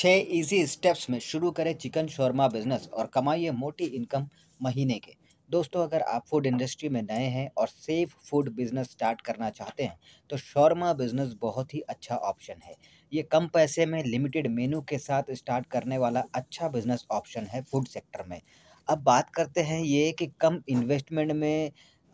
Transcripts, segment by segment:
छः easy steps में शुरू करें चिकन शोरमा बिजनेस और कमाइए मोटी इनकम महीने के दोस्तों अगर आप फूड इंडस्ट्री में नए हैं और सेफ फूड बिजनेस स्टार्ट करना चाहते हैं तो शोरमा बिजनेस बहुत ही अच्छा ऑप्शन है ये कम पैसे में लिमिटेड मेनू के साथ स्टार्ट करने वाला अच्छा बिजनेस ऑप्शन है फूड सेक्टर में अब बात करते हैं ये कि कम इन्वेस्टमेंट में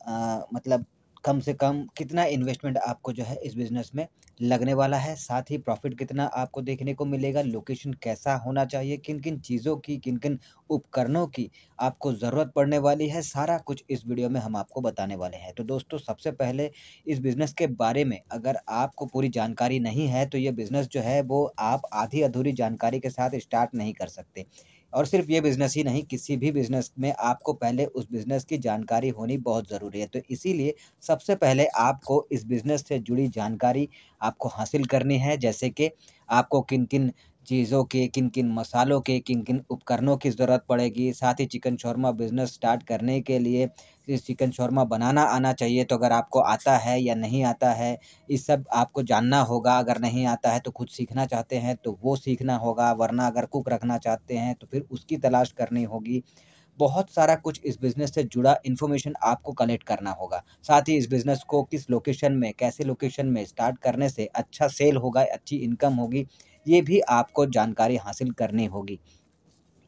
आ, मतलब कम से कम कितना इन्वेस्टमेंट आपको जो है इस बिज़नेस में लगने वाला है साथ ही प्रॉफिट कितना आपको देखने को मिलेगा लोकेशन कैसा होना चाहिए किन किन चीज़ों की किन किन उपकरणों की आपको ज़रूरत पड़ने वाली है सारा कुछ इस वीडियो में हम आपको बताने वाले हैं तो दोस्तों सबसे पहले इस बिज़नेस के बारे में अगर आपको पूरी जानकारी नहीं है तो ये बिज़नेस जो है वो आप आधी अधूरी जानकारी के साथ स्टार्ट नहीं कर सकते और सिर्फ ये बिज़नेस ही नहीं किसी भी बिज़नेस में आपको पहले उस बिज़नेस की जानकारी होनी बहुत ज़रूरी है तो इसीलिए सबसे पहले आपको इस बिज़नेस से जुड़ी जानकारी आपको हासिल करनी है जैसे कि आपको किन किन चीज़ों के किन किन मसालों के किन किन उपकरणों की ज़रूरत पड़ेगी साथ ही चिकन शौरमा बिज़नेस स्टार्ट करने के लिए इस चिकन शौरमा बनाना आना चाहिए तो अगर आपको आता है या नहीं आता है इस सब आपको जानना होगा अगर नहीं आता है तो खुद सीखना चाहते हैं तो वो सीखना होगा वरना अगर कुक रखना चाहते हैं तो फिर उसकी तलाश करनी होगी बहुत सारा कुछ इस बिज़नेस से जुड़ा इन्फॉर्मेशन आपको कलेक्ट करना होगा साथ ही इस बिज़नेस को किस लोकेशन में कैसे लोकेशन में स्टार्ट करने से अच्छा सेल होगा अच्छी इनकम होगी ये भी आपको जानकारी हासिल करनी होगी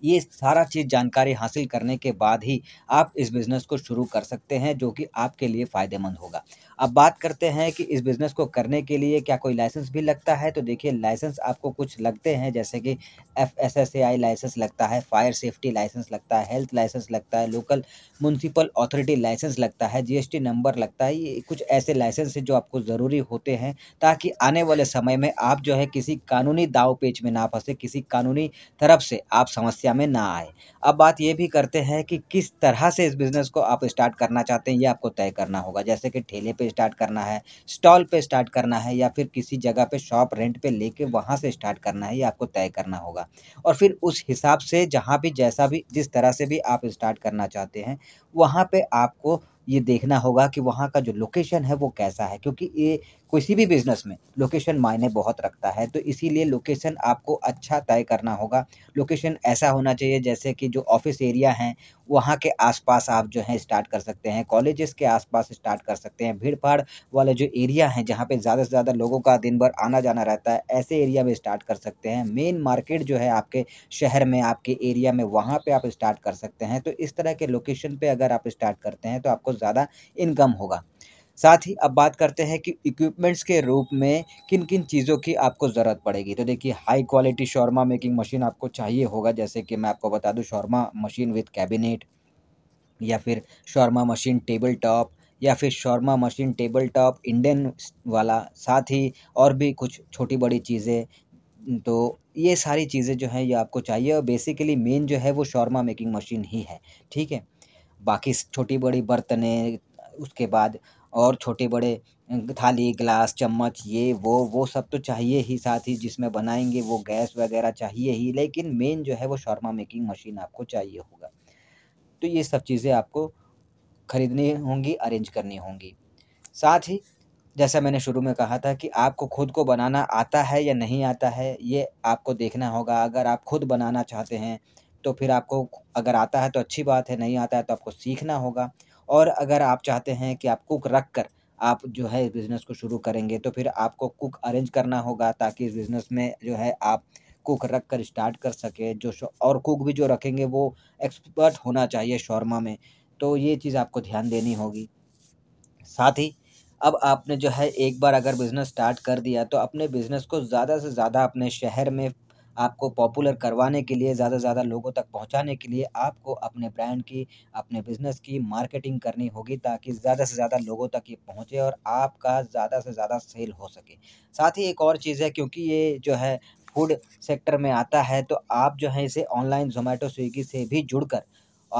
ये सारा चीज़ जानकारी हासिल करने के बाद ही आप इस बिज़नेस को शुरू कर सकते हैं जो कि आपके लिए फ़ायदेमंद होगा अब बात करते हैं कि इस बिज़नेस को करने के लिए क्या कोई लाइसेंस भी लगता है तो देखिए लाइसेंस आपको कुछ लगते हैं जैसे कि F S S A I license लगता है फायर सेफ्टी लाइसेंस लगता है हेल्थ लाइसेंस लगता है लोकल म्यूनसिपल अथॉरिटी लाइसेंस लगता है टी नंबर लगता है ये कुछ ऐसे लाइसेंस हैं जो आपको ज़रूरी होते हैं ताकि आने वाले समय में आप जो है किसी कानूनी दाव पेच में ना फंसे किसी कानूनी तरफ से आप समस्या में ना आए अब बात ये भी करते हैं कि किस तरह से इस बिज़नेस को आप स्टार्ट करना चाहते हैं ये आपको तय करना होगा जैसे कि ठेले पर स्टार्ट करना है स्टॉल पे स्टार्ट करना है या फिर किसी जगह पे शॉप रेंट पे लेके वहाँ से स्टार्ट करना है ये आपको तय करना होगा और फिर उस हिसाब से जहाँ भी जैसा भी जिस तरह से भी आप स्टार्ट करना चाहते हैं वहाँ पर आपको ये देखना होगा कि वहाँ का जो लोकेशन है वो कैसा है क्योंकि ये किसी भी बिजनेस में लोकेशन मायने बहुत रखता है तो इसीलिए लोकेशन आपको अच्छा तय करना होगा लोकेशन ऐसा होना चाहिए जैसे कि जो ऑफिस एरिया हैं वहाँ के आसपास आप जो है स्टार्ट कर सकते हैं कॉलेजेस के आसपास स्टार्ट कर सकते हैं भीड़ भाड़ वाले जो एरिया हैं जहाँ पे ज़्यादा से ज़्यादा लोगों का दिन भर आना जाना रहता है ऐसे एरिया में स्टार्ट कर सकते हैं मेन मार्केट जो है आपके शहर में आपके एरिया में वहाँ पर आप स्टार्ट कर सकते हैं तो इस तरह के लोकेशन पर अगर आप स्टार्ट करते हैं तो आपको ज़्यादा इनकम होगा साथ ही अब बात करते हैं कि इक्विपमेंट्स के रूप में किन किन चीज़ों की आपको ज़रूरत पड़ेगी तो देखिए high quality shawarma making machine आपको चाहिए होगा जैसे कि मैं आपको बता दूँ शॉर्मा मशीन विथ कैबिनेट या फिर शॉर्मा मशीन टेबल टॉप या फिर shawarma machine table top Indian वाला साथ ही और भी कुछ छोटी बड़ी चीज़ें तो ये सारी चीज़ें जो हैं ये आपको चाहिए और बेसिकली मेन जो है वो शॉर्मा मेकिंग मशीन ही है ठीक है बाकी छोटी बड़ी बर्तने उसके बाद और छोटे बड़े थाली ग्लास चम्मच ये वो वो सब तो चाहिए ही साथ ही जिसमें बनाएंगे वो गैस वगैरह चाहिए ही लेकिन मेन जो है वो शर्मा मेकिंग मशीन आपको चाहिए होगा तो ये सब चीज़ें आपको ख़रीदनी होंगी अरेंज करनी होंगी साथ ही जैसा मैंने शुरू में कहा था कि आपको खुद को बनाना आता है या नहीं आता है ये आपको देखना होगा अगर आप खुद बनाना चाहते हैं तो फिर आपको अगर आता है तो अच्छी बात है नहीं आता है तो आपको सीखना होगा और अगर आप चाहते हैं कि आप कुक रख कर आप जो है इस बिज़नेस को शुरू करेंगे तो फिर आपको कुक अरेंज करना होगा ताकि इस बिज़नेस में जो है आप कुक रख कर स्टार्ट कर सके जो और कुक भी जो रखेंगे वो एक्सपर्ट होना चाहिए शौरमा में तो ये चीज़ आपको ध्यान देनी होगी साथ ही अब आपने जो है एक बार अगर बिज़नेस स्टार्ट कर दिया तो अपने बिज़नेस को ज़्यादा से ज़्यादा अपने शहर में आपको पॉपुलर करवाने के लिए ज़्यादा से ज़्यादा लोगों तक पहुँचाने के लिए आपको अपने ब्रांड की अपने बिजनेस की मार्केटिंग करनी होगी ताकि ज़्यादा से ज़्यादा लोगों तक ये पहुँचे और आपका ज़्यादा से ज़्यादा सेल हो सके साथ ही एक और चीज़ है क्योंकि ये जो है फूड सेक्टर में आता है तो आप जो है इसे ऑनलाइन जोमेटो स्विगी से भी जुड़कर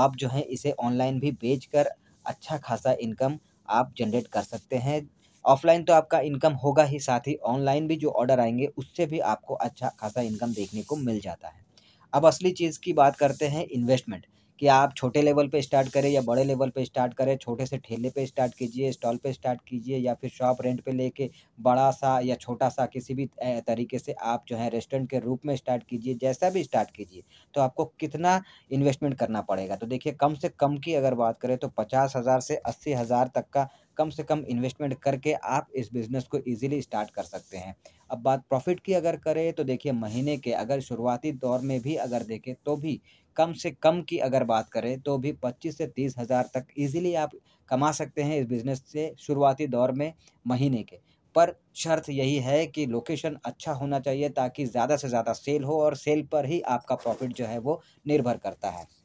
आप जो है इसे ऑनलाइन भी बेच कर अच्छा खासा इनकम आप जनरेट कर सकते हैं ऑफलाइन तो आपका इनकम होगा ही साथ ही ऑनलाइन भी जो ऑर्डर आएंगे उससे भी आपको अच्छा खासा इनकम देखने को मिल जाता है अब असली चीज़ की बात करते हैं इन्वेस्टमेंट कि आप छोटे लेवल पे स्टार्ट करें या बड़े लेवल पे स्टार्ट करें छोटे से ठेले पे स्टार्ट कीजिए स्टॉल पे स्टार्ट कीजिए या फिर शॉप रेंट पे लेके बड़ा सा या छोटा सा किसी भी तरीके से आप जो है रेस्टोरेंट के रूप में स्टार्ट कीजिए जैसा भी स्टार्ट कीजिए तो आपको कितना इन्वेस्टमेंट करना पड़ेगा तो देखिए कम से कम की अगर बात करें तो पचास हज़ार से अस्सी हज़ार तक का कम से कम इन्वेस्टमेंट करके आप इस बिज़नेस को इजीली स्टार्ट कर सकते हैं अब बात प्रॉफिट की अगर करें तो देखिए महीने के अगर शुरुआती दौर में भी अगर देखें तो भी कम से कम की अगर बात करें तो भी पच्चीस से तीस हज़ार तक इजीली आप कमा सकते हैं इस बिज़नेस से शुरुआती दौर में महीने के पर शर्त यही है कि लोकेशन अच्छा होना चाहिए ताकि ज़्यादा से ज़्यादा सेल हो और सेल पर ही आपका प्रॉफिट जो है वो निर्भर करता है